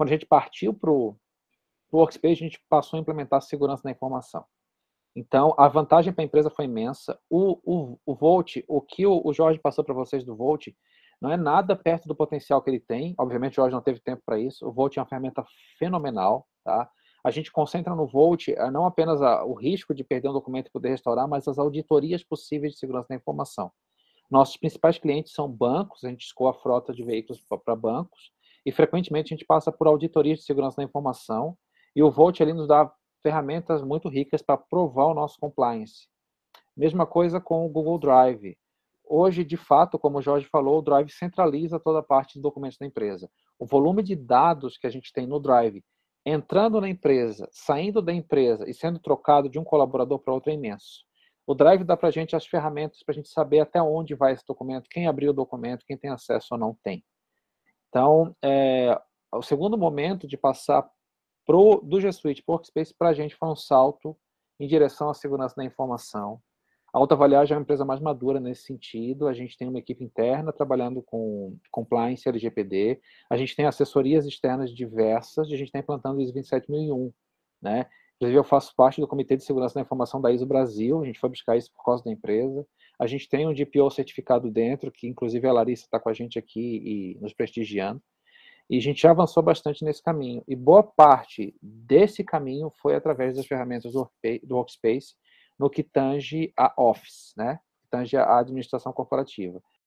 Quando a gente partiu para o Workspace, a gente passou a implementar segurança na informação. Então, a vantagem para a empresa foi imensa. O, o, o Volt, o que o, o Jorge passou para vocês do Volt, não é nada perto do potencial que ele tem. Obviamente, o Jorge não teve tempo para isso. O Volt é uma ferramenta fenomenal, tá? A gente concentra no Volt eh, não apenas a, o risco de perder um documento e poder restaurar, mas as auditorias possíveis de segurança da informação. Nossos principais clientes são bancos, a gente escoa a frota de veículos para bancos, e frequentemente a gente passa por auditorias de segurança da informação e o Volt ali nos dá ferramentas muito ricas para provar o nosso compliance. Mesma coisa com o Google Drive. Hoje, de fato, como o Jorge falou, o Drive centraliza toda a parte de documentos da empresa. O volume de dados que a gente tem no Drive entrando na empresa, saindo da empresa e sendo trocado de um colaborador para outro é imenso. O Drive dá para a gente as ferramentas para a gente saber até onde vai esse documento, quem abriu o documento, quem tem acesso ou não tem. Então, é, o segundo momento de passar pro, do G Suite para o Workspace, para a gente, foi um salto em direção à segurança da informação. A Alta Avaliar é uma empresa mais madura nesse sentido. A gente tem uma equipe interna trabalhando com compliance LGPD. A gente tem assessorias externas diversas. A gente está implantando o ISO 27001, né? Inclusive, eu faço parte do Comitê de Segurança da Informação da ISO Brasil. A gente foi buscar isso por causa da empresa. A gente tem um DPO certificado dentro, que inclusive a Larissa está com a gente aqui e nos prestigiando. E a gente já avançou bastante nesse caminho. E boa parte desse caminho foi através das ferramentas do Workspace, no que tange a Office, né? Que tange a administração corporativa.